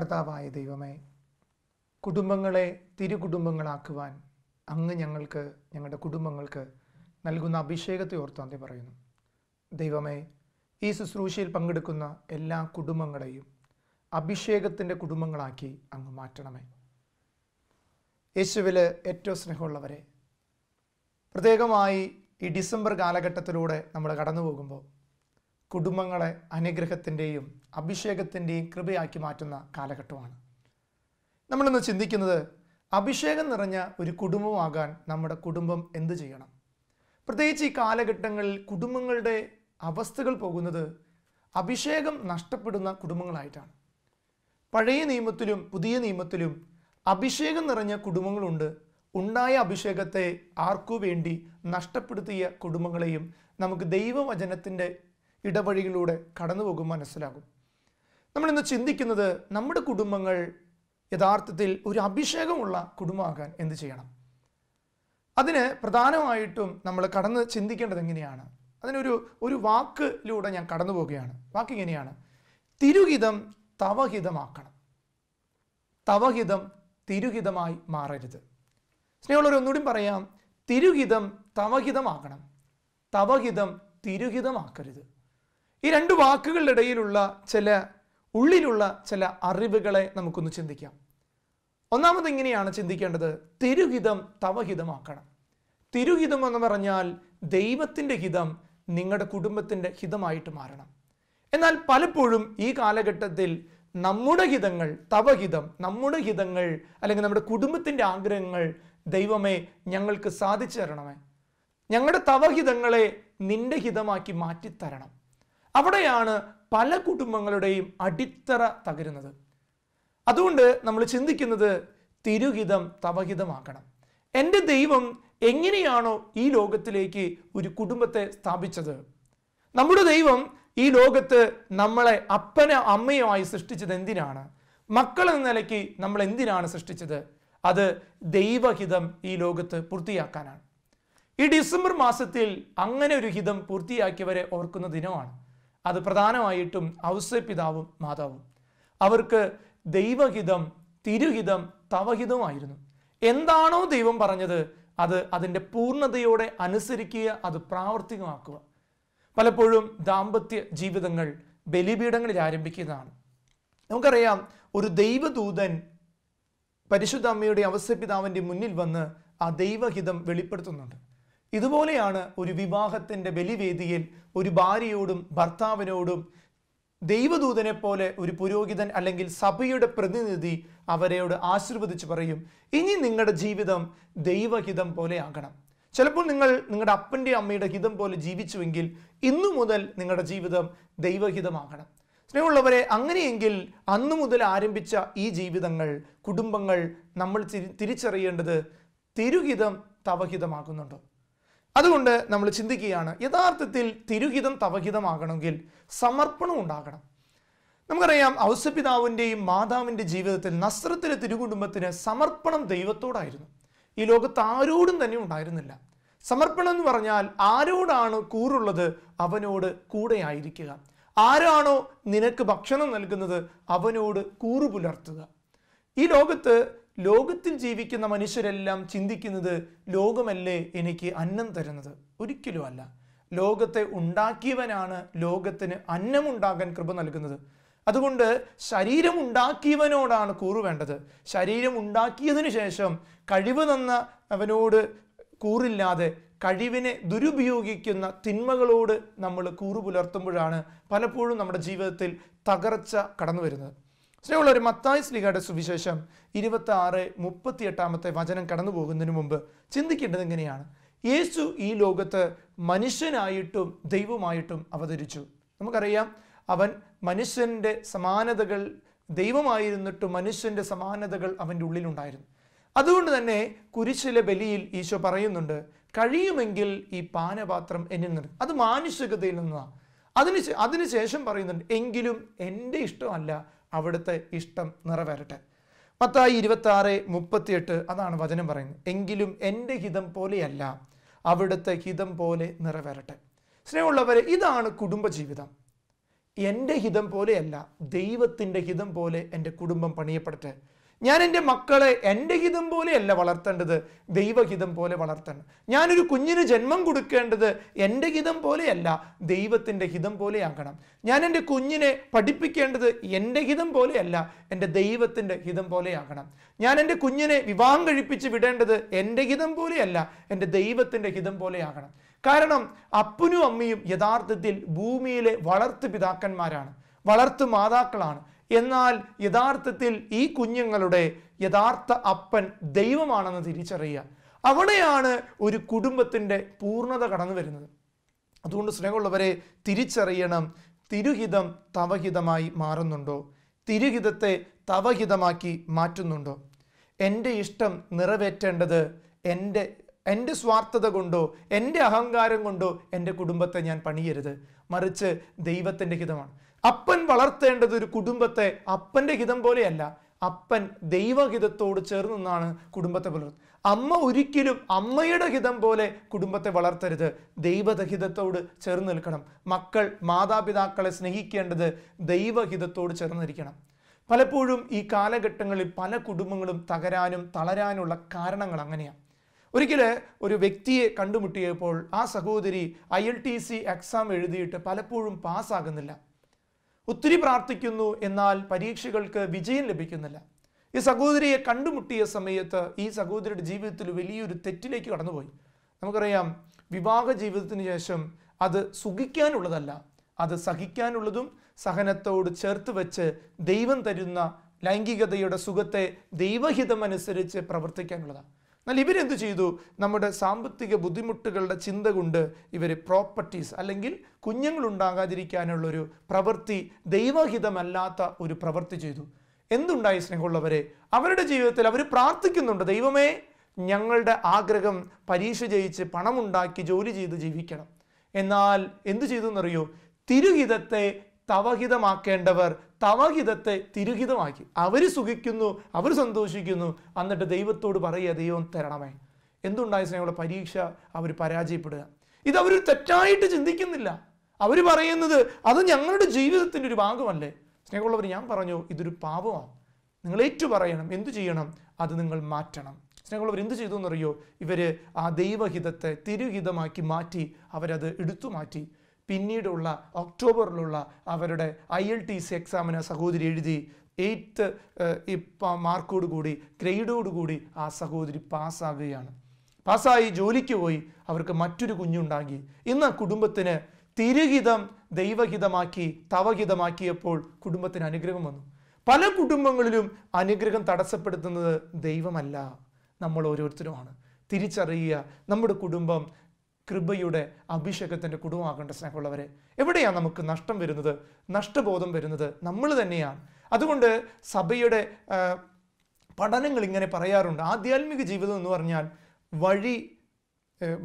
കർത്താവായ ദൈവമേ കുടുംബങ്ങളെ തിരുകുടുംബങ്ങളാക്കുവാൻ അങ്ങ് ഞങ്ങൾക്ക് ഞങ്ങളുടെ കുടുംബങ്ങൾക്ക് നൽകുന്ന അഭിഷേകത്തെ ഓർത്ത് നന്ദി പറയുന്നു ദൈവമേ ഈ ശുശ്രൂഷയിൽ പങ്കെടുക്കുന്ന എല്ലാ കുടുംബങ്ങളെയും അഭിഷേകത്തിൻ്റെ കുടുംബങ്ങളാക്കി അങ്ങ് മാറ്റണമേ യേശുവിൽ ഏറ്റവും സ്നേഹമുള്ളവരെ പ്രത്യേകമായി ഈ ഡിസംബർ കാലഘട്ടത്തിലൂടെ നമ്മൾ കടന്നു പോകുമ്പോൾ കുടുംബങ്ങളെ അനുഗ്രഹത്തിൻ്റെയും അഭിഷേകത്തിൻ്റെയും കൃപയാക്കി മാറ്റുന്ന കാലഘട്ടമാണ് നമ്മളിന്ന് ചിന്തിക്കുന്നത് അഭിഷേകം നിറഞ്ഞ ഒരു കുടുംബമാകാൻ നമ്മുടെ കുടുംബം എന്തു ചെയ്യണം പ്രത്യേകിച്ച് ഈ കാലഘട്ടങ്ങളിൽ കുടുംബങ്ങളുടെ അവസ്ഥകൾ പോകുന്നത് അഭിഷേകം നഷ്ടപ്പെടുന്ന കുടുംബങ്ങളായിട്ടാണ് പഴയ നിയമത്തിലും പുതിയ നിയമത്തിലും അഭിഷേകം നിറഞ്ഞ കുടുംബങ്ങളുണ്ട് ഉണ്ടായ അഭിഷേകത്തെ ആർക്കു വേണ്ടി നഷ്ടപ്പെടുത്തിയ കുടുംബങ്ങളെയും നമുക്ക് ദൈവവചനത്തിൻ്റെ ഇടവഴികളിലൂടെ കടന്നു പോകും മനസ്സിലാകും നമ്മളിന്ന് ചിന്തിക്കുന്നത് നമ്മുടെ കുടുംബങ്ങൾ യഥാർത്ഥത്തിൽ ഒരു അഭിഷേകമുള്ള കുടുംബമാകാൻ എന്ത് ചെയ്യണം അതിന് പ്രധാനമായിട്ടും നമ്മൾ കടന്ന് ചിന്തിക്കേണ്ടത് എങ്ങനെയാണ് അതിനൊരു ഒരു വാക്കിലൂടെ ഞാൻ കടന്നു പോവുകയാണ് വാക്ക് ഇങ്ങനെയാണ് തിരുഹിതം തവഹിതമാക്കണം തവഹിതം തിരുഹിതമായി മാറരുത് സ്നേഹമുള്ളവർ ഒന്നുകൂടി പറയാം തിരുഹിതം തവഹിതമാക്കണം തവഹിതം തിരുഹിതമാക്കരുത് ഈ രണ്ട് വാക്കുകളുടെ ഇടയിലുള്ള ചില ഉള്ളിലുള്ള ചില അറിവുകളെ നമുക്കൊന്ന് ചിന്തിക്കാം ഒന്നാമത് ഇങ്ങനെയാണ് ചിന്തിക്കേണ്ടത് തിരുഹിതം തവഹിതമാക്കണം തിരുഹിതം എന്ന് പറഞ്ഞാൽ ദൈവത്തിൻ്റെ ഹിതം നിങ്ങളുടെ കുടുംബത്തിൻ്റെ ഹിതമായിട്ട് മാറണം എന്നാൽ പലപ്പോഴും ഈ കാലഘട്ടത്തിൽ നമ്മുടെ ഹിതങ്ങൾ തവഹിതം നമ്മുടെ ഹിതങ്ങൾ അല്ലെങ്കിൽ നമ്മുടെ കുടുംബത്തിൻ്റെ ആഗ്രഹങ്ങൾ ദൈവമേ ഞങ്ങൾക്ക് സാധിച്ചു തരണമേ ഞങ്ങളുടെ തവഹിതങ്ങളെ നിന്റെ ഹിതമാക്കി മാറ്റിത്തരണം അവിടെയാണ് പല കുടുംബങ്ങളുടെയും അടിത്തറ തകരുന്നത് അതുകൊണ്ട് നമ്മൾ ചിന്തിക്കുന്നത് തിരുഹിതം തവഹിതമാക്കണം എൻ്റെ ദൈവം എങ്ങനെയാണോ ഈ ലോകത്തിലേക്ക് ഒരു കുടുംബത്തെ സ്ഥാപിച്ചത് നമ്മുടെ ദൈവം ഈ ലോകത്ത് നമ്മളെ അപ്പനെ അമ്മയുമായി സൃഷ്ടിച്ചത് എന്തിനാണ് മക്കൾ എന്ന നിലയ്ക്ക് നമ്മൾ എന്തിനാണ് സൃഷ്ടിച്ചത് അത് ദൈവഹിതം ഈ ലോകത്ത് പൂർത്തിയാക്കാനാണ് ഈ ഡിസംബർ മാസത്തിൽ അങ്ങനെ ഒരു ഹിതം പൂർത്തിയാക്കിയവരെ ഓർക്കുന്ന ദിനമാണ് അത് പ്രധാനമായിട്ടും ഔസപിതാവും പിതാവും മാതാവും അവർക്ക് ദൈവഹിതം തിരുഹിതം തവഹിതമായിരുന്നു എന്താണോ ദൈവം പറഞ്ഞത് അത് അതിൻ്റെ പൂർണ്ണതയോടെ അനുസരിക്കുക അത് പ്രാവർത്തികമാക്കുക പലപ്പോഴും ദാമ്പത്യ ജീവിതങ്ങൾ ബലിപീഠങ്ങളിൽ ആരംഭിക്കുന്നതാണ് നമുക്കറിയാം ഒരു ദൈവദൂതൻ പരിശുദ്ധ അമ്മയുടെ അവസ്യപിതാവിൻ്റെ മുന്നിൽ വന്ന് ആ ദൈവഹിതം വെളിപ്പെടുത്തുന്നുണ്ട് ഇതുപോലെയാണ് ഒരു വിവാഹത്തിൻ്റെ ബലിവേദിയിൽ ഒരു ഭാര്യയോടും ഭർത്താവിനോടും ദൈവദൂതനെ പോലെ ഒരു പുരോഹിതൻ അല്ലെങ്കിൽ സഭയുടെ പ്രതിനിധി അവരെയോട് ആശീർവദിച്ച് പറയും ഇനി നിങ്ങളുടെ ജീവിതം ദൈവഹിതം പോലെ ആകണം ചിലപ്പോൾ നിങ്ങൾ നിങ്ങളുടെ അപ്പൻ്റെ അമ്മയുടെ ഹിതം പോലെ ജീവിച്ചുവെങ്കിൽ ഇന്നു മുതൽ നിങ്ങളുടെ ജീവിതം ദൈവഹിതമാകണം സ്നേഹമുള്ളവരെ അങ്ങനെയെങ്കിൽ അന്നു മുതൽ ആരംഭിച്ച ഈ ജീവിതങ്ങൾ കുടുംബങ്ങൾ നമ്മൾ തിരിച്ചറിയേണ്ടത് തിരുഹിതം തവഹിതമാകുന്നുണ്ടോ അതുകൊണ്ട് നമ്മൾ ചിന്തിക്കുകയാണ് യഥാർത്ഥത്തിൽ തിരുഹിതം തവഹിതമാകണമെങ്കിൽ സമർപ്പണം ഉണ്ടാകണം നമുക്കറിയാം ഔസപിതാവിൻ്റെയും മാതാവിൻ്റെ ജീവിതത്തിൽ നസ്രത്തിലെ തിരുകുടുംബത്തിന് സമർപ്പണം ദൈവത്തോടായിരുന്നു ഈ ലോകത്ത് ആരോടും തന്നെ ഉണ്ടായിരുന്നില്ല സമർപ്പണം എന്ന് പറഞ്ഞാൽ ആരോടാണ് കൂറുള്ളത് അവനോട് കൂടെയായിരിക്കുക ആരാണോ നിനക്ക് ഭക്ഷണം നൽകുന്നത് അവനോട് കൂറു പുലർത്തുക ഈ ലോകത്ത് ലോകത്തിൽ ജീവിക്കുന്ന മനുഷ്യരെല്ലാം ചിന്തിക്കുന്നത് ലോകമല്ലേ എനിക്ക് അന്നം തരുന്നത് ഒരിക്കലും അല്ല ലോകത്തെ ഉണ്ടാക്കിയവനാണ് ലോകത്തിന് അന്നമുണ്ടാകാൻ കൃപ നൽകുന്നത് അതുകൊണ്ട് ശരീരം ഉണ്ടാക്കിയവനോടാണ് കൂറ് വേണ്ടത് ശരീരം ഉണ്ടാക്കിയതിനു ശേഷം കഴിവ് തന്ന അവനോട് കൂറില്ലാതെ കഴിവിനെ ദുരുപയോഗിക്കുന്ന തിന്മകളോട് നമ്മൾ കൂറു പുലർത്തുമ്പോഴാണ് പലപ്പോഴും നമ്മുടെ ജീവിതത്തിൽ തകർച്ച കടന്നു വരുന്നത് സ്നേഹമുള്ള ഒരു മത്തായ സ്ലിഹയുടെ സുവിശേഷം ഇരുപത്തി ആറ് മുപ്പത്തി എട്ടാമത്തെ വചനം കടന്നു പോകുന്നതിന് മുമ്പ് ചിന്തിക്കേണ്ടത് എങ്ങനെയാണ് യേശു ഈ ലോകത്ത് മനുഷ്യനായിട്ടും ദൈവമായിട്ടും അവതരിച്ചു നമുക്കറിയാം അവൻ മനുഷ്യൻ്റെ സമാനതകൾ ദൈവമായിരുന്നിട്ട് മനുഷ്യൻ്റെ സമാനതകൾ അവൻ്റെ ഉള്ളിലുണ്ടായിരുന്നു അതുകൊണ്ട് തന്നെ കുരിശിലെ ബലിയിൽ ഈശോ പറയുന്നുണ്ട് കഴിയുമെങ്കിൽ ഈ പാനപാത്രം എന്നിൽ നിന്ന് അത് മാനുഷികതയിൽ നിന്നാണ് അതിന് അതിനുശേഷം പറയുന്നുണ്ട് എങ്കിലും എൻ്റെ ഇഷ്ടമല്ല അവിടുത്തെ ഇഷ്ടം നിറവേറട്ടെ പത്തായി ഇരുപത്തി ആറ് മുപ്പത്തിയെട്ട് അതാണ് വചനം പറയുന്നത് എങ്കിലും എൻ്റെ ഹിതം പോലെയല്ല അവിടുത്തെ ഹിതം പോലെ നിറവേറട്ടെ സ്നേഹമുള്ളവരെ ഇതാണ് കുടുംബജീവിതം എൻ്റെ ഹിതം പോലെയല്ല ദൈവത്തിൻ്റെ ഹിതം പോലെ എൻ്റെ കുടുംബം പണിയപ്പെടട്ടെ ഞാൻ എൻ്റെ മക്കളെ എൻ്റെ ഹിതം പോലെയല്ല വളർത്തേണ്ടത് ദൈവഹിതം പോലെ വളർത്തണം ഞാനൊരു കുഞ്ഞിന് ജന്മം കൊടുക്കേണ്ടത് എൻ്റെ ഹിതം പോലെയല്ല ദൈവത്തിൻ്റെ ഹിതം പോലെയാകണം ഞാൻ എൻ്റെ കുഞ്ഞിനെ പഠിപ്പിക്കേണ്ടത് എൻ്റെ ഹിതം പോലെയല്ല എൻ്റെ ദൈവത്തിൻ്റെ ഹിതം പോലെയാകണം ഞാൻ എൻ്റെ കുഞ്ഞിനെ വിവാഹം കഴിപ്പിച്ച് വിടേണ്ടത് എൻ്റെ ഹിതം പോലെയല്ല എൻ്റെ ദൈവത്തിൻ്റെ ഹിതം പോലെയാകണം കാരണം അപ്പനും അമ്മയും യഥാർത്ഥത്തിൽ ഭൂമിയിലെ വളർത്തു പിതാക്കന്മാരാണ് വളർത്തു മാതാക്കളാണ് എന്നാൽ യഥാർത്ഥത്തിൽ ഈ കുഞ്ഞുങ്ങളുടെ യഥാർത്ഥ അപ്പൻ ദൈവമാണെന്ന് തിരിച്ചറിയുക അവിടെയാണ് ഒരു കുടുംബത്തിൻ്റെ പൂർണ്ണത കടന്നു വരുന്നത് അതുകൊണ്ട് സ്നേഹമുള്ളവരെ തിരിച്ചറിയണം തിരുഹിതം തവഹിതമായി മാറുന്നുണ്ടോ തിരുഹിതത്തെ തവഹിതമാക്കി മാറ്റുന്നുണ്ടോ എൻ്റെ ഇഷ്ടം നിറവേറ്റേണ്ടത് എൻ്റെ എൻ്റെ സ്വാർത്ഥത കൊണ്ടോ എൻ്റെ അഹങ്കാരം കൊണ്ടോ എൻ്റെ കുടുംബത്തെ ഞാൻ പണിയരുത് മറിച്ച് ദൈവത്തിൻ്റെ ഹിതമാണ് അപ്പൻ വളർത്തേണ്ടത് ഒരു കുടുംബത്തെ അപ്പൻ്റെ ഹിതം പോലെയല്ല അപ്പൻ ദൈവഹിതത്തോട് ചേർന്ന് നിന്നാണ് കുടുംബത്തെ വളർത്തുന്നത് അമ്മ ഒരിക്കലും അമ്മയുടെ ഹിതം പോലെ കുടുംബത്തെ വളർത്തരുത് ദൈവഹിതത്തോട് ചേർന്ന് നിൽക്കണം മക്കൾ മാതാപിതാക്കളെ സ്നേഹിക്കേണ്ടത് ദൈവഹിതത്തോട് ചേർന്നിരിക്കണം പലപ്പോഴും ഈ കാലഘട്ടങ്ങളിൽ പല കുടുംബങ്ങളും തകരാനും തളരാനുള്ള കാരണങ്ങൾ അങ്ങനെയാണ് ഒരിക്കൽ ഒരു വ്യക്തിയെ കണ്ടുമുട്ടിയപ്പോൾ ആ സഹോദരി IELTS exam എഴുതിയിട്ട് പലപ്പോഴും പാസ്സാകുന്നില്ല ഒത്തിരി പ്രാർത്ഥിക്കുന്നു എന്നാൽ പരീക്ഷകൾക്ക് വിജയം ലഭിക്കുന്നില്ല ഈ സഹോദരിയെ കണ്ടുമുട്ടിയ സമയത്ത് ഈ സഹോദരിയുടെ ജീവിതത്തിൽ വലിയൊരു തെറ്റിലേക്ക് കടന്നുപോയി നമുക്കറിയാം വിവാഹ ജീവിതത്തിന് ശേഷം അത് സുഖിക്കാനുള്ളതല്ല അത് സഹിക്കാനുള്ളതും സഹനത്തോട് ചേർത്ത് വെച്ച് ദൈവം തരുന്ന ലൈംഗികതയുടെ സുഖത്തെ ദൈവഹിതമനുസരിച്ച് പ്രവർത്തിക്കാനുള്ളതാണ് എന്നാൽ ഇവരെന്ത് ചെയ്തു നമ്മുടെ സാമ്പത്തിക ബുദ്ധിമുട്ടുകളുടെ ചിന്ത കൊണ്ട് ഇവർ പ്രോപ്പർട്ടീസ് അല്ലെങ്കിൽ കുഞ്ഞുങ്ങളുണ്ടാകാതിരിക്കാനുള്ളൊരു പ്രവൃത്തി ദൈവഹിതമല്ലാത്ത ഒരു പ്രവൃത്തി ചെയ്തു എന്തുണ്ടായി സ്നേഹമുള്ളവരെ അവരുടെ ജീവിതത്തിൽ അവർ പ്രാർത്ഥിക്കുന്നുണ്ട് ദൈവമേ ഞങ്ങളുടെ ആഗ്രഹം പരീക്ഷ ജയിച്ച് പണമുണ്ടാക്കി ജോലി ചെയ്ത് ജീവിക്കണം എന്നാൽ എന്തു ചെയ്തു എന്നറിയോ തിരുഹിതത്തെ തവഹിതമാക്കേണ്ടവർ തവഹിതത്തെ തിരുഹിതമാക്കി അവർ സുഖിക്കുന്നു അവർ സന്തോഷിക്കുന്നു എന്നിട്ട് ദൈവത്തോട് പറയുക ദൈവം തരണമേ എന്തുണ്ടായ സ്നേഹമുള്ള പരീക്ഷ അവർ പരാജയപ്പെടുക ഇതവർ തെറ്റായിട്ട് ചിന്തിക്കുന്നില്ല അവർ പറയുന്നത് അത് ഞങ്ങളുടെ ജീവിതത്തിൻ്റെ ഒരു ഭാഗമല്ലേ സ്നേഹമുള്ളവർ ഞാൻ പറഞ്ഞു ഇതൊരു പാപമാണ് നിങ്ങൾ ഏറ്റു പറയണം എന്തു ചെയ്യണം അത് നിങ്ങൾ മാറ്റണം സ്നേഹമുള്ളവർ എന്ത് ചെയ്തു എന്നറിയോ ഇവർ ആ ദൈവഹിതത്തെ തിരുഹിതമാക്കി മാറ്റി അവരത് എടുത്തു മാറ്റി പിന്നീടുള്ള ഒക്ടോബറിലുള്ള അവരുടെ ഐ എൽ ടി സി എക്സാമിന് സഹോദരി എഴുതി എയ്ത്ത് മാർക്കോട് കൂടി ഗ്രേഡോട് കൂടി ആ സഹോദരി പാസ്സാകുകയാണ് പാസ്സായി ജോലിക്ക് പോയി അവർക്ക് മറ്റൊരു കുഞ്ഞുണ്ടാക്കി ഇന്ന് കുടുംബത്തിന് തിരുഹിതം ദൈവഹിതമാക്കി തവഹിതമാക്കിയപ്പോൾ കുടുംബത്തിന് അനുഗ്രഹം വന്നു പല കുടുംബങ്ങളിലും അനുഗ്രഹം തടസ്സപ്പെടുത്തുന്നത് ദൈവമല്ല നമ്മൾ ഓരോരുത്തരുമാണ് തിരിച്ചറിയുക നമ്മുടെ കുടുംബം കൃപയുടെ അഭിഷേകത്തിൻ്റെ കുടുംബമാകേണ്ട സ്നേഹമുള്ളവരെ എവിടെയാണ് നമുക്ക് നഷ്ടം വരുന്നത് നഷ്ടബോധം വരുന്നത് നമ്മൾ തന്നെയാണ് അതുകൊണ്ട് സഭയുടെ പഠനങ്ങൾ ഇങ്ങനെ പറയാറുണ്ട് ആധ്യാത്മിക ജീവിതം എന്ന് പറഞ്ഞാൽ വഴി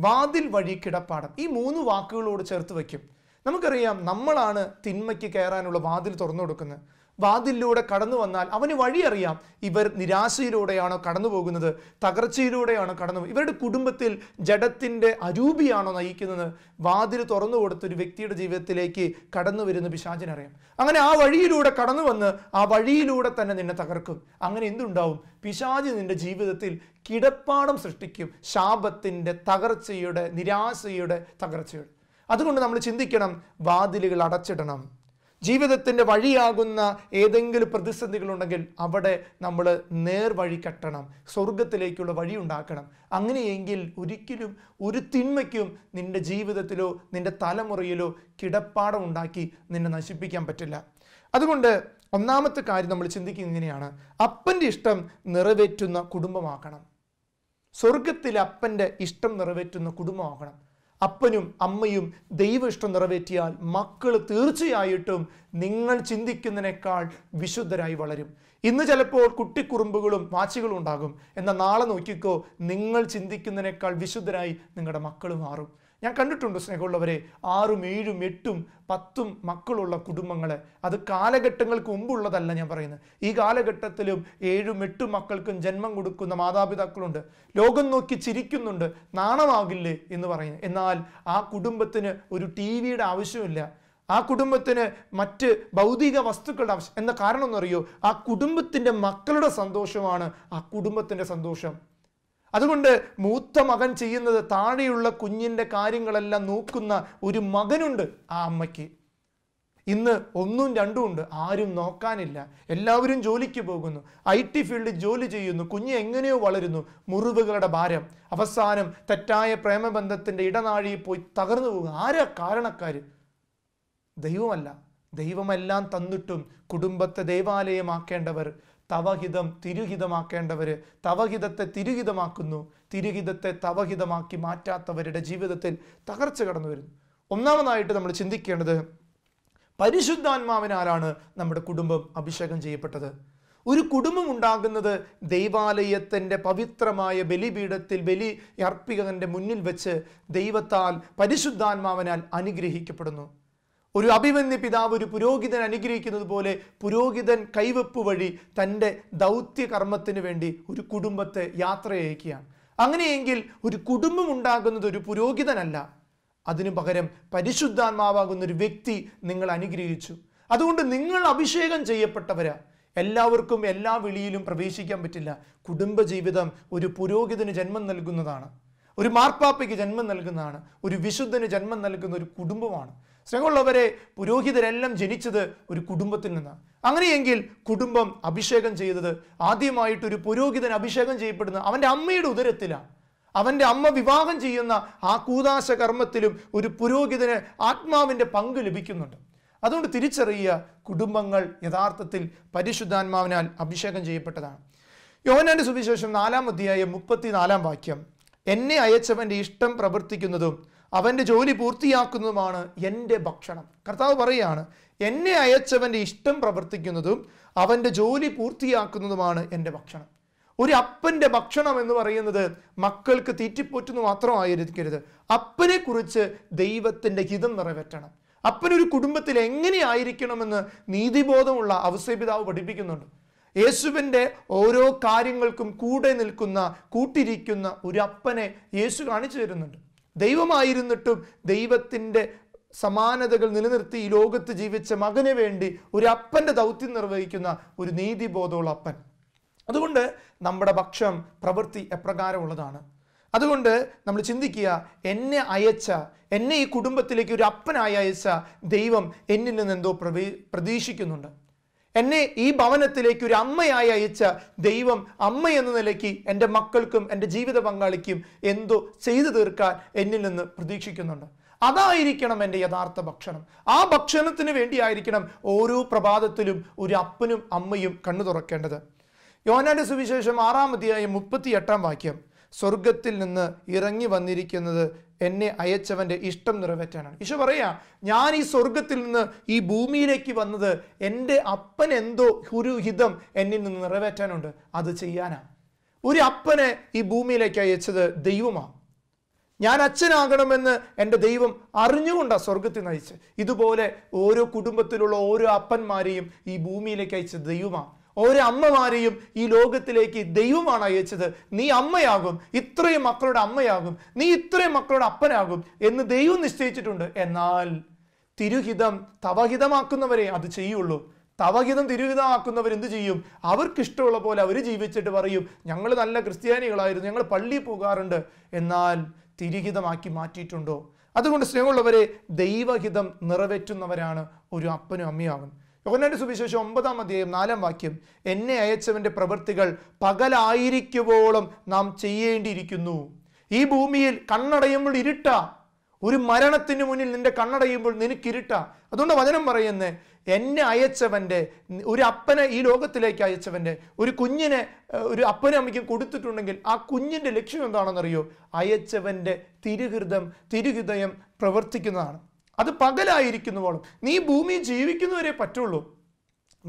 വാതിൽ വഴി കിടപ്പാടം ഈ മൂന്ന് വാക്കുകളോട് ചേർത്ത് വയ്ക്കും നമുക്കറിയാം നമ്മളാണ് തിന്മയ്ക്ക് കയറാനുള്ള വാതിൽ തുറന്നു കൊടുക്കുന്നത് വാതിലൂടെ കടന്നു വന്നാൽ അവന് വഴിയറിയാം ഇവർ നിരാശയിലൂടെയാണോ കടന്നു പോകുന്നത് തകർച്ചയിലൂടെയാണോ കടന്നു ഇവരുടെ കുടുംബത്തിൽ ജഡത്തിൻ്റെ അരൂപിയാണോ നയിക്കുന്നത് വാതിൽ തുറന്നു കൊടുത്തൊരു ഒരു വ്യക്തിയുടെ ജീവിതത്തിലേക്ക് കടന്നു വരുന്ന പിശാചിനറിയാം അങ്ങനെ ആ വഴിയിലൂടെ കടന്നു വന്ന് ആ വഴിയിലൂടെ തന്നെ നിന്നെ തകർക്കും അങ്ങനെ എന്തുണ്ടാവും പിശാജ് നിന്റെ ജീവിതത്തിൽ കിടപ്പാടം സൃഷ്ടിക്കും ശാപത്തിൻ്റെ തകർച്ചയുടെ നിരാശയുടെ തകർച്ചയുടെ അതുകൊണ്ട് നമ്മൾ ചിന്തിക്കണം വാതിലുകൾ അടച്ചിടണം ജീവിതത്തിൻ്റെ വഴിയാകുന്ന ഏതെങ്കിലും പ്രതിസന്ധികളുണ്ടെങ്കിൽ അവിടെ നമ്മൾ നേർവഴി കെട്ടണം സ്വർഗത്തിലേക്കുള്ള വഴി ഉണ്ടാക്കണം അങ്ങനെയെങ്കിൽ ഒരിക്കലും ഒരു തിന്മയ്ക്കും നിൻ്റെ ജീവിതത്തിലോ നിൻ്റെ തലമുറയിലോ കിടപ്പാടം ഉണ്ടാക്കി നിന്നെ നശിപ്പിക്കാൻ പറ്റില്ല അതുകൊണ്ട് ഒന്നാമത്തെ കാര്യം നമ്മൾ ചിന്തിക്കുന്നത് ഇങ്ങനെയാണ് അപ്പൻ്റെ ഇഷ്ടം നിറവേറ്റുന്ന കുടുംബമാക്കണം സ്വർഗത്തിലെ അപ്പൻ്റെ ഇഷ്ടം നിറവേറ്റുന്ന കുടുംബമാകണം അപ്പനും അമ്മയും ഇഷ്ടം നിറവേറ്റിയാൽ മക്കൾ തീർച്ചയായിട്ടും നിങ്ങൾ ചിന്തിക്കുന്നതിനേക്കാൾ വിശുദ്ധരായി വളരും ഇന്ന് ചിലപ്പോൾ കുട്ടിക്കുറുമ്പുകളും വാച്ചുകളും ഉണ്ടാകും എന്നാൽ നാളെ നോക്കിക്കോ നിങ്ങൾ ചിന്തിക്കുന്നതിനേക്കാൾ വിശുദ്ധരായി നിങ്ങളുടെ മക്കൾ മാറും ഞാൻ കണ്ടിട്ടുണ്ട് സ്നേഹമുള്ളവരെ ആറും ഏഴും എട്ടും പത്തും മക്കളുള്ള കുടുംബങ്ങൾ അത് കാലഘട്ടങ്ങൾക്ക് മുമ്പുള്ളതല്ല ഞാൻ പറയുന്നത് ഈ കാലഘട്ടത്തിലും ഏഴും എട്ടും മക്കൾക്കും ജന്മം കൊടുക്കുന്ന മാതാപിതാക്കളുണ്ട് ലോകം നോക്കി ചിരിക്കുന്നുണ്ട് നാണമാകില്ലേ എന്ന് പറയുന്നത് എന്നാൽ ആ കുടുംബത്തിന് ഒരു ടി വിയുടെ ആവശ്യമില്ല ആ കുടുംബത്തിന് മറ്റ് ഭൗതിക വസ്തുക്കളുടെ ആവശ്യം എന്ന കാരണം ആ കുടുംബത്തിൻ്റെ മക്കളുടെ സന്തോഷമാണ് ആ കുടുംബത്തിൻ്റെ സന്തോഷം അതുകൊണ്ട് മൂത്ത മകൻ ചെയ്യുന്നത് താഴെയുള്ള കുഞ്ഞിൻ്റെ കാര്യങ്ങളെല്ലാം നോക്കുന്ന ഒരു മകനുണ്ട് ആ അമ്മയ്ക്ക് ഇന്ന് ഒന്നും രണ്ടും ഉണ്ട് ആരും നോക്കാനില്ല എല്ലാവരും ജോലിക്ക് പോകുന്നു ഐ ടി ഫീൽഡിൽ ജോലി ചെയ്യുന്നു കുഞ്ഞ് എങ്ങനെയോ വളരുന്നു മുറിവുകളുടെ ഭാരം അവസാനം തെറ്റായ പ്രേമബന്ധത്തിൻ്റെ ഇടനാഴിയിൽ പോയി തകർന്നു പോകും ആരാ കാരണക്കാർ ദൈവമല്ല ദൈവമെല്ലാം തന്നിട്ടും കുടുംബത്തെ ദൈവാലയമാക്കേണ്ടവർ തവഹിതം തിരുഹിതമാക്കേണ്ടവർ തവഹിതത്തെ തിരുഹിതമാക്കുന്നു തിരുഹിതത്തെ തവഹിതമാക്കി മാറ്റാത്തവരുടെ ജീവിതത്തിൽ തകർച്ച കടന്നു വരുന്നു ഒന്നാമതായിട്ട് നമ്മൾ ചിന്തിക്കേണ്ടത് പരിശുദ്ധാത്മാവിനാലാണ് നമ്മുടെ കുടുംബം അഭിഷേകം ചെയ്യപ്പെട്ടത് ഒരു കുടുംബം ഉണ്ടാകുന്നത് ദൈവാലയത്തിൻ്റെ പവിത്രമായ ബലിപീഠത്തിൽ ബലി അർപ്പികൻ്റെ മുന്നിൽ വെച്ച് ദൈവത്താൽ പരിശുദ്ധാത്മാവിനാൽ അനുഗ്രഹിക്കപ്പെടുന്നു ഒരു അഭിമന്യ പിതാവ് ഒരു പുരോഹിതൻ അനുഗ്രഹിക്കുന്നത് പോലെ പുരോഹിതൻ കൈവെപ്പ് വഴി തൻ്റെ ദൗത്യ കർമ്മത്തിന് വേണ്ടി ഒരു കുടുംബത്തെ യാത്രയയക്കുകയാണ് അങ്ങനെയെങ്കിൽ ഒരു കുടുംബം ഉണ്ടാകുന്നത് ഒരു പുരോഹിതനല്ല അതിനു പകരം പരിശുദ്ധാത്മാവാകുന്ന ഒരു വ്യക്തി നിങ്ങൾ അനുഗ്രഹിച്ചു അതുകൊണ്ട് നിങ്ങൾ അഭിഷേകം ചെയ്യപ്പെട്ടവരാ എല്ലാവർക്കും എല്ലാ വിളിയിലും പ്രവേശിക്കാൻ പറ്റില്ല കുടുംബജീവിതം ഒരു പുരോഹിതന് ജന്മം നൽകുന്നതാണ് ഒരു മാർപ്പാപ്പയ്ക്ക് ജന്മം നൽകുന്നതാണ് ഒരു വിശുദ്ധന് ജന്മം നൽകുന്ന ഒരു കുടുംബമാണ് സ്നേഹമുള്ളവരെ പുരോഹിതരെല്ലാം ജനിച്ചത് ഒരു കുടുംബത്തിൽ നിന്നാണ് അങ്ങനെയെങ്കിൽ കുടുംബം അഭിഷേകം ചെയ്തത് ആദ്യമായിട്ട് ഒരു പുരോഹിതൻ അഭിഷേകം ചെയ്യപ്പെടുന്ന അവൻ്റെ അമ്മയുടെ ഉദരത്തിലാണ് അവൻ്റെ അമ്മ വിവാഹം ചെയ്യുന്ന ആ കൂതാശ കർമ്മത്തിലും ഒരു പുരോഹിതന് ആത്മാവിൻ്റെ പങ്ക് ലഭിക്കുന്നുണ്ട് അതുകൊണ്ട് തിരിച്ചറിയുക കുടുംബങ്ങൾ യഥാർത്ഥത്തിൽ പരിശുദ്ധാത്മാവിനാൽ അഭിഷേകം ചെയ്യപ്പെട്ടതാണ് യോഹനാൻ്റെ സുവിശേഷം നാലാം മുപ്പത്തി നാലാം വാക്യം എന്നെ അയച്ചവൻ്റെ ഇഷ്ടം പ്രവർത്തിക്കുന്നതും അവൻ്റെ ജോലി പൂർത്തിയാക്കുന്നതുമാണ് എൻ്റെ ഭക്ഷണം കർത്താവ് പറയുകയാണ് എന്നെ അയച്ചവൻ്റെ ഇഷ്ടം പ്രവർത്തിക്കുന്നതും അവൻ്റെ ജോലി പൂർത്തിയാക്കുന്നതുമാണ് എൻ്റെ ഭക്ഷണം ഒരു അപ്പൻ്റെ ഭക്ഷണം എന്ന് പറയുന്നത് മക്കൾക്ക് തീറ്റിപ്പോറ്റുന്നു മാത്രമായിരിക്കരുത് അപ്പനെക്കുറിച്ച് ദൈവത്തിൻ്റെ ഹിതം നിറവേറ്റണം അപ്പനൊരു കുടുംബത്തിൽ എങ്ങനെ ആയിരിക്കണമെന്ന് നീതിബോധമുള്ള അവസ്ഥപിതാവ് പഠിപ്പിക്കുന്നുണ്ട് യേശുവിൻ്റെ ഓരോ കാര്യങ്ങൾക്കും കൂടെ നിൽക്കുന്ന കൂട്ടിരിക്കുന്ന ഒരു അപ്പനെ യേശു കാണിച്ചു തരുന്നുണ്ട് ദൈവമായിരുന്നിട്ടും ദൈവത്തിൻ്റെ സമാനതകൾ നിലനിർത്തി ഈ ലോകത്ത് ജീവിച്ച മകന് വേണ്ടി ഒരു അപ്പൻ്റെ ദൗത്യം നിർവഹിക്കുന്ന ഒരു നീതിബോധമുള്ള അപ്പൻ അതുകൊണ്ട് നമ്മുടെ ഭക്ഷണം പ്രവൃത്തി എപ്രകാരമുള്ളതാണ് അതുകൊണ്ട് നമ്മൾ ചിന്തിക്കുക എന്നെ അയച്ച എന്നെ ഈ കുടുംബത്തിലേക്ക് ഒരു അപ്പനായി അയച്ച ദൈവം എന്നിൽ നിന്ന് എന്തോ പ്രതീക്ഷിക്കുന്നുണ്ട് എന്നെ ഈ ഭവനത്തിലേക്ക് ഒരു അമ്മയായി അയച്ച ദൈവം അമ്മ എന്ന നിലയ്ക്ക് എൻ്റെ മക്കൾക്കും എൻ്റെ ജീവിത പങ്കാളിക്കും എന്തോ ചെയ്തു തീർക്കാൻ എന്നിൽ നിന്ന് പ്രതീക്ഷിക്കുന്നുണ്ട് അതായിരിക്കണം എൻ്റെ യഥാർത്ഥ ഭക്ഷണം ആ ഭക്ഷണത്തിന് വേണ്ടിയായിരിക്കണം ഓരോ പ്രഭാതത്തിലും ഒരു അപ്പനും അമ്മയും കണ്ണു തുറക്കേണ്ടത് യോനാന്റെ സുവിശേഷം ആറാം അധ്യായം മുപ്പത്തി എട്ടാം വാക്യം സ്വർഗത്തിൽ നിന്ന് ഇറങ്ങി വന്നിരിക്കുന്നത് എന്നെ അയച്ചവൻ്റെ ഇഷ്ടം നിറവേറ്റാനാണ് ഈശോ പറയാ ഞാൻ ഈ സ്വർഗത്തിൽ നിന്ന് ഈ ഭൂമിയിലേക്ക് വന്നത് എൻ്റെ അപ്പൻ എന്തോ ഒരു ഹിതം എന്നിൽ നിന്ന് നിറവേറ്റാനുണ്ട് അത് ചെയ്യാനാണ് ഒരു അപ്പനെ ഈ ഭൂമിയിലേക്ക് അയച്ചത് ദൈവമാണ് ഞാൻ അച്ഛനാകണമെന്ന് എൻ്റെ ദൈവം അറിഞ്ഞുകൊണ്ടാണ് സ്വർഗത്തിൽ നയിച്ച് ഇതുപോലെ ഓരോ കുടുംബത്തിലുള്ള ഓരോ അപ്പന്മാരെയും ഈ ഭൂമിയിലേക്ക് അയച്ചത് ദൈവമാണ് ഒരമ്മമാരെയും ഈ ലോകത്തിലേക്ക് ദൈവമാണ് അയച്ചത് നീ അമ്മയാകും ഇത്രയും മക്കളുടെ അമ്മയാകും നീ ഇത്രയും മക്കളുടെ അപ്പനാകും എന്ന് ദൈവം നിശ്ചയിച്ചിട്ടുണ്ട് എന്നാൽ തിരുഹിതം തവഹിതമാക്കുന്നവരെ അത് ചെയ്യുള്ളൂ തവഹിതം തിരുഹിതമാക്കുന്നവർ എന്ത് ചെയ്യും അവർക്കിഷ്ടമുള്ള പോലെ അവർ ജീവിച്ചിട്ട് പറയും ഞങ്ങൾ നല്ല ക്രിസ്ത്യാനികളായിരുന്നു ഞങ്ങൾ പള്ളിയിൽ പോകാറുണ്ട് എന്നാൽ തിരുഹിതമാക്കി മാറ്റിയിട്ടുണ്ടോ അതുകൊണ്ട് സ്നേഹമുള്ളവരെ ദൈവഹിതം നിറവേറ്റുന്നവരാണ് ഒരു അപ്പനും അമ്മയാകുന്നത് യോഹന്നാൻ്റെ സുവിശേഷം ഒമ്പതാം അധ്യായം നാലാം വാക്യം എന്നെ അയച്ചവൻ്റെ പ്രവൃത്തികൾ പകലായിരിക്കുവോളം നാം ചെയ്യേണ്ടിയിരിക്കുന്നു ഈ ഭൂമിയിൽ കണ്ണടയുമ്പോൾ ഇരുട്ട ഒരു മരണത്തിന് മുന്നിൽ നിന്റെ കണ്ണടയുമ്പോൾ നിനക്കിരുട്ട അതുകൊണ്ട് വചനം പറയുന്നത് എന്നെ അയച്ചവൻ്റെ ഒരു അപ്പനെ ഈ ലോകത്തിലേക്ക് അയച്ചവൻ്റെ ഒരു കുഞ്ഞിനെ ഒരു അപ്പനെ അമ്മയ്ക്ക് കൊടുത്തിട്ടുണ്ടെങ്കിൽ ആ കുഞ്ഞിൻ്റെ ലക്ഷ്യം എന്താണെന്നറിയോ അയച്ചവൻ്റെ തിരുഹൃതം തിരുഹൃദയം പ്രവർത്തിക്കുന്നതാണ് അത് പകലായിരിക്കുന്നുവോളം നീ ഭൂമി ജീവിക്കുന്നവരെ പറ്റുള്ളൂ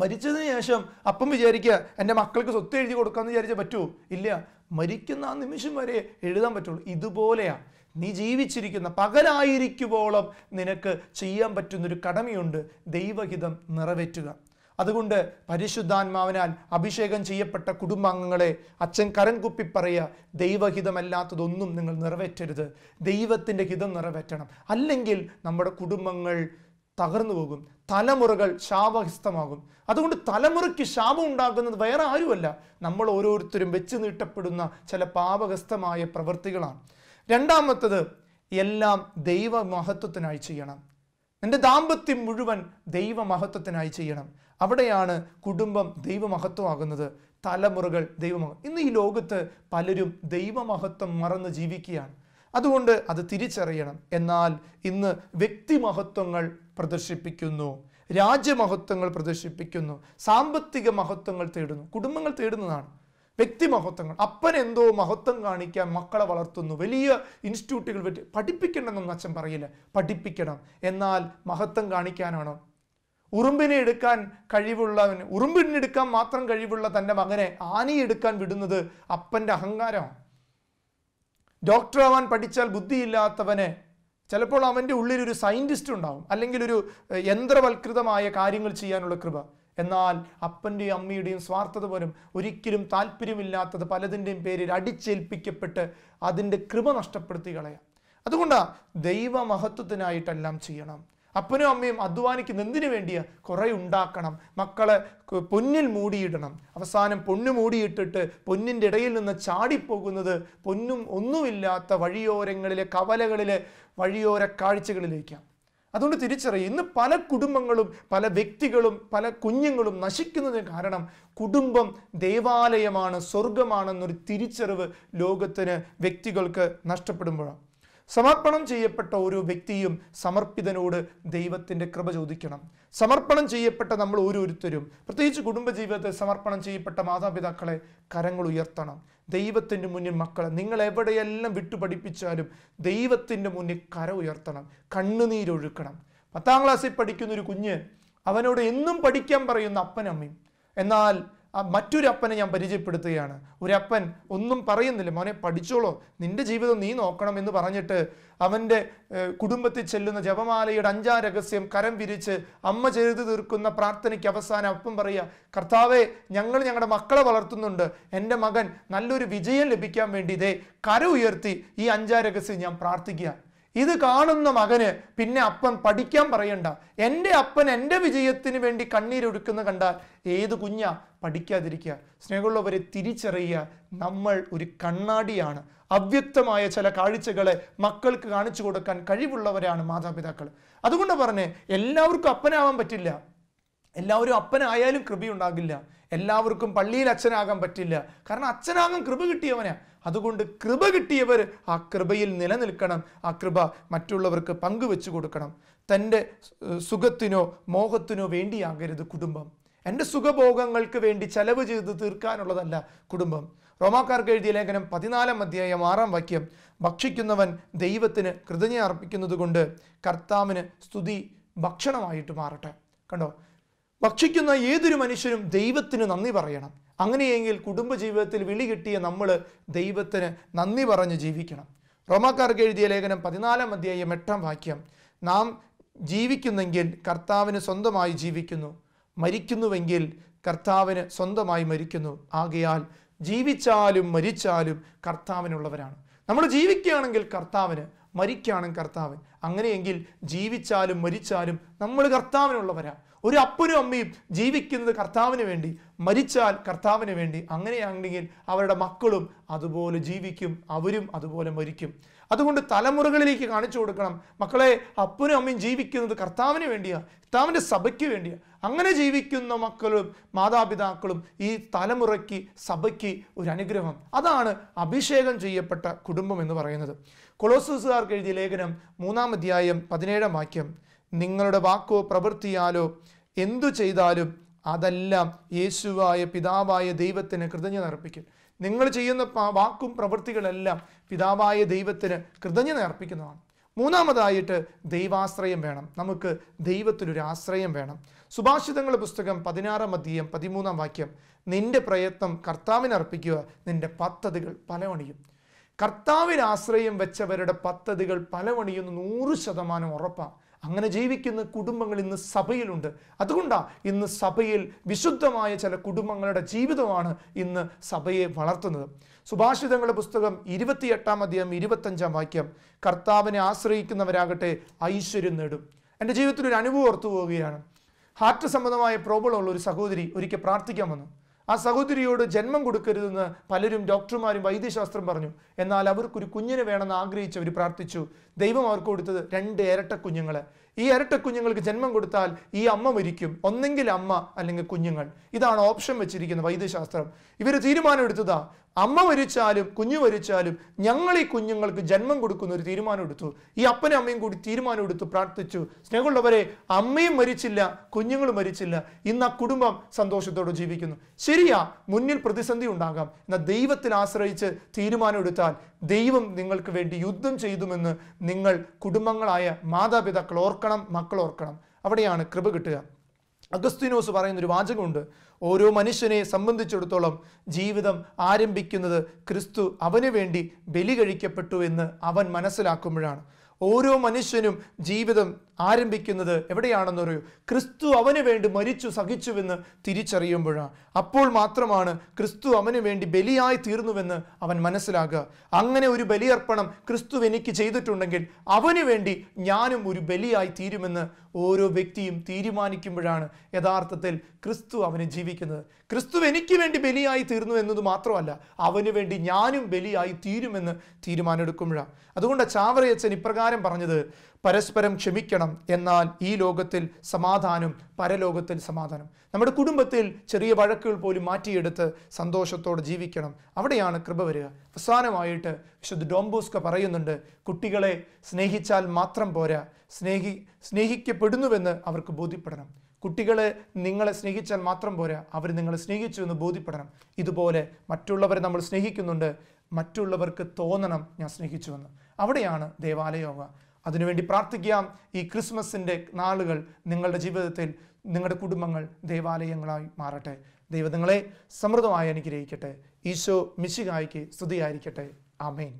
മരിച്ചതിന് ശേഷം അപ്പം വിചാരിക്കുക എൻ്റെ മക്കൾക്ക് സ്വത്ത് എഴുതി കൊടുക്കാമെന്ന് വിചാരിച്ചാൽ പറ്റുമോ ഇല്ല മരിക്കുന്ന ആ നിമിഷം വരെ എഴുതാൻ പറ്റുള്ളൂ ഇതുപോലെയാണ് നീ ജീവിച്ചിരിക്കുന്ന പകലായിരിക്കുവോളം നിനക്ക് ചെയ്യാൻ പറ്റുന്നൊരു കടമയുണ്ട് ദൈവഹിതം നിറവേറ്റുക അതുകൊണ്ട് പരിശുദ്ധാത്മാവിനാൽ അഭിഷേകം ചെയ്യപ്പെട്ട കുടുംബാംഗങ്ങളെ അച്ഛൻ കരൻകുപ്പി പറയുക ദൈവഹിതമല്ലാത്തതൊന്നും നിങ്ങൾ നിറവേറ്റരുത് ദൈവത്തിൻ്റെ ഹിതം നിറവേറ്റണം അല്ലെങ്കിൽ നമ്മുടെ കുടുംബങ്ങൾ തകർന്നു പോകും തലമുറകൾ ശാപഹിസ്തമാകും അതുകൊണ്ട് തലമുറയ്ക്ക് ശാപം ഉണ്ടാക്കുന്നത് വേറെ ആരുമല്ല നമ്മൾ ഓരോരുത്തരും വെച്ച് നീട്ടപ്പെടുന്ന ചില പാപഹസ്തമായ പ്രവൃത്തികളാണ് രണ്ടാമത്തത് എല്ലാം ദൈവമഹത്വത്തിനായി ചെയ്യണം നിന്റെ ദാമ്പത്യം മുഴുവൻ ദൈവമഹത്വത്തിനായി ചെയ്യണം അവിടെയാണ് കുടുംബം ദൈവമഹത്വമാകുന്നത് തലമുറകൾ ദൈവമഹത്വം ഇന്ന് ഈ ലോകത്ത് പലരും ദൈവമഹത്വം മറന്ന് ജീവിക്കുകയാണ് അതുകൊണ്ട് അത് തിരിച്ചറിയണം എന്നാൽ ഇന്ന് വ്യക്തിമഹത്വങ്ങൾ പ്രദർശിപ്പിക്കുന്നു രാജ്യമഹത്വങ്ങൾ പ്രദർശിപ്പിക്കുന്നു സാമ്പത്തിക മഹത്വങ്ങൾ തേടുന്നു കുടുംബങ്ങൾ തേടുന്നതാണ് വ്യക്തിമഹത്വങ്ങൾ അപ്പൻ എന്തോ മഹത്വം കാണിക്കാൻ മക്കളെ വളർത്തുന്നു വലിയ ഇൻസ്റ്റിറ്റ്യൂട്ടുകൾ പറ്റി പഠിപ്പിക്കണമെന്നൊന്നും അച്ഛൻ പറയില്ല പഠിപ്പിക്കണം എന്നാൽ മഹത്വം കാണിക്കാനാണോ ഉറുമ്പിനെ എടുക്കാൻ കഴിവുള്ളവൻ ഉറുമ്പിനെടുക്കാൻ മാത്രം കഴിവുള്ള തൻ്റെ മകനെ ആനയെടുക്കാൻ വിടുന്നത് അപ്പൻ്റെ അഹങ്കാരമാണ് ആവാൻ പഠിച്ചാൽ ബുദ്ധിയില്ലാത്തവനെ ചിലപ്പോൾ അവൻ്റെ ഉള്ളിലൊരു സയൻറ്റിസ്റ്റ് ഉണ്ടാവും അല്ലെങ്കിൽ ഒരു യന്ത്രവൽകൃതമായ കാര്യങ്ങൾ ചെയ്യാനുള്ള കൃപ എന്നാൽ അപ്പൻ്റെയും അമ്മയുടെയും സ്വാർത്ഥത പോലും ഒരിക്കലും താല്പര്യമില്ലാത്തത് പലതിൻ്റെയും പേരിൽ അടിച്ചേൽപ്പിക്കപ്പെട്ട് അതിൻ്റെ കൃപ നഷ്ടപ്പെടുത്തി കളയാം അതുകൊണ്ടാണ് ദൈവമഹത്വത്തിനായിട്ടെല്ലാം ചെയ്യണം അപ്പനും അമ്മയും അധ്വാനിക്കുന്ന എന്തിനു വേണ്ടിയ കുറേ ഉണ്ടാക്കണം മക്കളെ പൊന്നിൽ മൂടിയിടണം അവസാനം പൊന്നു മൂടിയിട്ടിട്ട് പൊന്നിൻ്റെ ഇടയിൽ നിന്ന് ചാടിപ്പോകുന്നത് പൊന്നും ഒന്നുമില്ലാത്ത വഴിയോരങ്ങളിലെ കവലകളിലെ വഴിയോര കാഴ്ചകളിലേക്കാണ് അതുകൊണ്ട് തിരിച്ചറിയും ഇന്ന് പല കുടുംബങ്ങളും പല വ്യക്തികളും പല കുഞ്ഞുങ്ങളും നശിക്കുന്നതിന് കാരണം കുടുംബം ദേവാലയമാണ് സ്വർഗമാണെന്നൊരു തിരിച്ചറിവ് ലോകത്തിന് വ്യക്തികൾക്ക് നഷ്ടപ്പെടുമ്പോഴാണ് സമർപ്പണം ചെയ്യപ്പെട്ട ഓരോ വ്യക്തിയും സമർപ്പിതനോട് ദൈവത്തിൻ്റെ കൃപ ചോദിക്കണം സമർപ്പണം ചെയ്യപ്പെട്ട നമ്മൾ ഓരോരുത്തരും പ്രത്യേകിച്ച് കുടുംബജീവിതത്തെ സമർപ്പണം ചെയ്യപ്പെട്ട മാതാപിതാക്കളെ കരങ്ങൾ ഉയർത്തണം ദൈവത്തിൻ്റെ മുന്നിൽ മക്കളെ നിങ്ങൾ എവിടെയെല്ലാം വിട്ടുപഠിപ്പിച്ചാലും ദൈവത്തിൻ്റെ മുന്നിൽ കര ഉയർത്തണം കണ്ണുനീരൊഴുക്കണം പത്താം ക്ലാസ്സിൽ പഠിക്കുന്ന ഒരു കുഞ്ഞ് അവനോട് എന്നും പഠിക്കാൻ പറയുന്ന അപ്പനമ്മയും എന്നാൽ മറ്റൊരപ്പനെ ഞാൻ പരിചയപ്പെടുത്തുകയാണ് ഒരപ്പൻ ഒന്നും പറയുന്നില്ല മോനെ പഠിച്ചോളോ നിന്റെ ജീവിതം നീ നോക്കണം എന്ന് പറഞ്ഞിട്ട് അവൻ്റെ കുടുംബത്തിൽ ചെല്ലുന്ന ജപമാലയുടെ അഞ്ചാം രഹസ്യം കരം വിരിച്ച് അമ്മ ചെയ്തു തീർക്കുന്ന പ്രാർത്ഥനയ്ക്ക് അവസാനം അപ്പം പറയുക കർത്താവെ ഞങ്ങൾ ഞങ്ങളുടെ മക്കളെ വളർത്തുന്നുണ്ട് എൻ്റെ മകൻ നല്ലൊരു വിജയം ലഭിക്കാൻ വേണ്ടി ഇതേ കര ഉയർത്തി ഈ അഞ്ചാം രഹസ്യം ഞാൻ പ്രാർത്ഥിക്കുക ഇത് കാണുന്ന മകന് പിന്നെ അപ്പൻ പഠിക്കാൻ പറയണ്ട എൻ്റെ അപ്പൻ എൻ്റെ വിജയത്തിന് വേണ്ടി കണ്ണീരൊഴുക്കുന്ന കണ്ടാൽ ഏത് കുഞ്ഞാ പഠിക്കാതിരിക്കുക സ്നേഹമുള്ളവരെ തിരിച്ചറിയുക നമ്മൾ ഒരു കണ്ണാടിയാണ് അവ്യക്തമായ ചില കാഴ്ചകളെ മക്കൾക്ക് കാണിച്ചു കൊടുക്കാൻ കഴിവുള്ളവരാണ് മാതാപിതാക്കൾ അതുകൊണ്ട് പറഞ്ഞ് എല്ലാവർക്കും അപ്പനാവാൻ പറ്റില്ല എല്ലാവരും അപ്പനായാലും കൃപയുണ്ടാകില്ല എല്ലാവർക്കും പള്ളിയിൽ അച്ഛനാകാൻ പറ്റില്ല കാരണം അച്ഛനാകാൻ കൃപ കിട്ടിയവനാ അതുകൊണ്ട് കൃപ കിട്ടിയവർ ആ കൃപയിൽ നിലനിൽക്കണം ആ കൃപ മറ്റുള്ളവർക്ക് പങ്കുവെച്ചു കൊടുക്കണം തൻ്റെ സുഖത്തിനോ മോഹത്തിനോ വേണ്ടിയാകരുത് കുടുംബം എൻ്റെ സുഖഭോഗങ്ങൾക്ക് വേണ്ടി ചെലവ് ചെയ്ത് തീർക്കാനുള്ളതല്ല കുടുംബം റോമാക്കാർക്ക് എഴുതിയ ലേഖനം പതിനാലാം അധ്യായം ആറാം വാക്യം ഭക്ഷിക്കുന്നവൻ ദൈവത്തിന് കൃതജ്ഞ അർപ്പിക്കുന്നത് കൊണ്ട് കർത്താവിന് സ്തുതി ഭക്ഷണമായിട്ട് മാറട്ടെ കണ്ടോ ഭക്ഷിക്കുന്ന ഏതൊരു മനുഷ്യനും ദൈവത്തിന് നന്ദി പറയണം അങ്ങനെയെങ്കിൽ കുടുംബജീവിതത്തിൽ വിളി കിട്ടിയ നമ്മൾ ദൈവത്തിന് നന്ദി പറഞ്ഞ് ജീവിക്കണം റോമാക്കാർക്ക് എഴുതിയ ലേഖനം പതിനാലാം അധ്യായം എട്ടാം വാക്യം നാം ജീവിക്കുന്നെങ്കിൽ കർത്താവിന് സ്വന്തമായി ജീവിക്കുന്നു മരിക്കുന്നുവെങ്കിൽ കർത്താവിന് സ്വന്തമായി മരിക്കുന്നു ആകയാൽ ജീവിച്ചാലും മരിച്ചാലും കർത്താവിനുള്ളവരാണ് നമ്മൾ ജീവിക്കുകയാണെങ്കിൽ കർത്താവിന് മരിക്കാണ് കർത്താവൻ അങ്ങനെയെങ്കിൽ ജീവിച്ചാലും മരിച്ചാലും നമ്മൾ കർത്താവിനുള്ളവരാ ഒരു അപ്പനും അമ്മയും ജീവിക്കുന്നത് കർത്താവിന് വേണ്ടി മരിച്ചാൽ കർത്താവിന് വേണ്ടി അങ്ങനെയാണെങ്കിൽ അവരുടെ മക്കളും അതുപോലെ ജീവിക്കും അവരും അതുപോലെ മരിക്കും അതുകൊണ്ട് തലമുറകളിലേക്ക് കാണിച്ചു കൊടുക്കണം മക്കളെ അപ്പനും അമ്മയും ജീവിക്കുന്നത് കർത്താവിന് വേണ്ടിയാണ് കർത്താവിൻ്റെ സഭയ്ക്ക് വേണ്ടിയാണ് അങ്ങനെ ജീവിക്കുന്ന മക്കളും മാതാപിതാക്കളും ഈ തലമുറയ്ക്ക് സഭയ്ക്ക് ഒരു അനുഗ്രഹം അതാണ് അഭിഷേകം ചെയ്യപ്പെട്ട കുടുംബം എന്ന് പറയുന്നത് കൊളോസൂസുകാർക്ക് എഴുതിയ ലേഖനം മൂന്നാം അധ്യായം പതിനേഴാം വാക്യം നിങ്ങളുടെ വാക്കോ പ്രവൃത്തിയാലോ എന്തു ചെയ്താലും അതെല്ലാം യേശുവായ പിതാവായ ദൈവത്തിന് കൃതജ്ഞത നിങ്ങൾ ചെയ്യുന്ന വാക്കും പ്രവൃത്തികളെല്ലാം പിതാവായ ദൈവത്തിന് കൃതജ്ഞത അർപ്പിക്കുന്നതാണ് മൂന്നാമതായിട്ട് ദൈവാശ്രയം വേണം നമുക്ക് ദൈവത്തിലൊരു ആശ്രയം വേണം സുഭാഷിതങ്ങളുടെ പുസ്തകം പതിനാറാം അധ്യയം പതിമൂന്നാം വാക്യം നിന്റെ പ്രയത്നം കർത്താവിന് അർപ്പിക്കുക നിന്റെ പദ്ധതികൾ പലവണിയും കർത്താവിന് ആശ്രയം വെച്ചവരുടെ പദ്ധതികൾ പലവണിയും നൂറ് ശതമാനം ഉറപ്പാണ് അങ്ങനെ ജീവിക്കുന്ന കുടുംബങ്ങൾ ഇന്ന് സഭയിലുണ്ട് അതുകൊണ്ടാണ് ഇന്ന് സഭയിൽ വിശുദ്ധമായ ചില കുടുംബങ്ങളുടെ ജീവിതമാണ് ഇന്ന് സഭയെ വളർത്തുന്നത് സുഭാഷിതങ്ങളുടെ പുസ്തകം ഇരുപത്തിയെട്ടാം അധ്യായം ഇരുപത്തഞ്ചാം വാക്യം കർത്താവിനെ ആശ്രയിക്കുന്നവരാകട്ടെ ഐശ്വര്യം നേടും എൻ്റെ ജീവിതത്തിൽ ഒരു അനുഭവം ഓർത്തു പോവുകയാണ് ഹാർട്ട് സംബന്ധമായ പ്രോബ്ലം ഉള്ള ഒരു സഹോദരി ഒരിക്കൽ പ്രാർത്ഥിക്കാൻ വന്നു ആ സഹോദരിയോട് ജന്മം കൊടുക്കരുതെന്ന് പലരും ഡോക്ടർമാരും വൈദ്യശാസ്ത്രം പറഞ്ഞു എന്നാൽ അവർക്കൊരു കുഞ്ഞിനെ വേണമെന്ന് ആഗ്രഹിച്ചവർ പ്രാർത്ഥിച്ചു ദൈവം അവർക്ക് കൊടുത്തത് രണ്ട് ഇരട്ട കുഞ്ഞുങ്ങൾ ഈ ഇരട്ട കുഞ്ഞുങ്ങൾക്ക് ജന്മം കൊടുത്താൽ ഈ അമ്മ മരിക്കും ഒന്നെങ്കിൽ അമ്മ അല്ലെങ്കിൽ കുഞ്ഞുങ്ങൾ ഇതാണ് ഓപ്ഷൻ വെച്ചിരിക്കുന്ന വൈദ്യശാസ്ത്രം ഇവർ എടുത്തതാ അമ്മ മരിച്ചാലും കുഞ്ഞു മരിച്ചാലും ഞങ്ങൾ ഈ കുഞ്ഞുങ്ങൾക്ക് ജന്മം കൊടുക്കുന്ന ഒരു തീരുമാനം എടുത്തു ഈ അപ്പനും അമ്മയും കൂടി തീരുമാനം എടുത്തു പ്രാർത്ഥിച്ചു സ്നേഹമുള്ളവരെ അമ്മയും മരിച്ചില്ല കുഞ്ഞുങ്ങളും മരിച്ചില്ല ഇന്ന് ആ കുടുംബം സന്തോഷത്തോടെ ജീവിക്കുന്നു ശരിയാ മുന്നിൽ പ്രതിസന്ധി ഉണ്ടാകാം എന്നാൽ ദൈവത്തിൽ ആശ്രയിച്ച് തീരുമാനം എടുത്താൽ ദൈവം നിങ്ങൾക്ക് വേണ്ടി യുദ്ധം ചെയ്തുമെന്ന് നിങ്ങൾ കുടുംബങ്ങളായ മാതാപിതാക്കൾ ഓർക്കണം മക്കൾ ഓർക്കണം അവിടെയാണ് കൃപ കിട്ടുക അഗസ്തിനോസ് പറയുന്ന ഒരു വാചകമുണ്ട് ഓരോ മനുഷ്യനെ സംബന്ധിച്ചിടത്തോളം ജീവിതം ആരംഭിക്കുന്നത് ക്രിസ്തു അവന് വേണ്ടി ബലി കഴിക്കപ്പെട്ടു എന്ന് അവൻ മനസ്സിലാക്കുമ്പോഴാണ് ഓരോ മനുഷ്യനും ജീവിതം ആരംഭിക്കുന്നത് പറയൂ ക്രിസ്തു അവന് വേണ്ടി മരിച്ചു സഹിച്ചുവെന്ന് തിരിച്ചറിയുമ്പോഴാണ് അപ്പോൾ മാത്രമാണ് ക്രിസ്തു അവന് വേണ്ടി ബലിയായി തീർന്നുവെന്ന് അവൻ മനസ്സിലാകുക അങ്ങനെ ഒരു ബലിയർപ്പണം ക്രിസ്തു എനിക്ക് ചെയ്തിട്ടുണ്ടെങ്കിൽ അവന് വേണ്ടി ഞാനും ഒരു ബലിയായി തീരുമെന്ന് ഓരോ വ്യക്തിയും തീരുമാനിക്കുമ്പോഴാണ് യഥാർത്ഥത്തിൽ ക്രിസ്തു അവന് ജീവിക്കുന്നത് ക്രിസ്തു എനിക്ക് വേണ്ടി ബലിയായി തീർന്നു എന്നത് മാത്രമല്ല അവന് വേണ്ടി ഞാനും ബലിയായി തീരുമെന്ന് തീരുമാനമെടുക്കുമ്പോഴാണ് അതുകൊണ്ട് ചാവറയച്ചൻ ഇപ്രകാരം പറഞ്ഞത് പരസ്പരം ക്ഷമിക്കണം എന്നാൽ ഈ ലോകത്തിൽ സമാധാനം പരലോകത്തിൽ സമാധാനം നമ്മുടെ കുടുംബത്തിൽ ചെറിയ വഴക്കുകൾ പോലും മാറ്റിയെടുത്ത് സന്തോഷത്തോടെ ജീവിക്കണം അവിടെയാണ് കൃപ വരിക അവസാനമായിട്ട് വിശുദ്ധ ഡോംബോസ്ക പറയുന്നുണ്ട് കുട്ടികളെ സ്നേഹിച്ചാൽ മാത്രം പോരാ സ്നേഹി സ്നേഹിക്കപ്പെടുന്നുവെന്ന് അവർക്ക് ബോധ്യപ്പെടണം കുട്ടികളെ നിങ്ങളെ സ്നേഹിച്ചാൽ മാത്രം പോരാ അവർ നിങ്ങളെ സ്നേഹിച്ചു എന്ന് ബോധ്യപ്പെടണം ഇതുപോലെ മറ്റുള്ളവരെ നമ്മൾ സ്നേഹിക്കുന്നുണ്ട് മറ്റുള്ളവർക്ക് തോന്നണം ഞാൻ സ്നേഹിച്ചുവെന്ന് അവിടെയാണ് ദേവാലയോഗ അതിനുവേണ്ടി പ്രാർത്ഥിക്കാം ഈ ക്രിസ്മസിൻ്റെ നാളുകൾ നിങ്ങളുടെ ജീവിതത്തിൽ നിങ്ങളുടെ കുടുംബങ്ങൾ ദേവാലയങ്ങളായി മാറട്ടെ ദൈവം നിങ്ങളെ സമൃദ്ധമായി അനുഗ്രഹിക്കട്ടെ ഈശോ മിശികായ്ക്ക് സ്തുതിയായിരിക്കട്ടെ ആമേൻ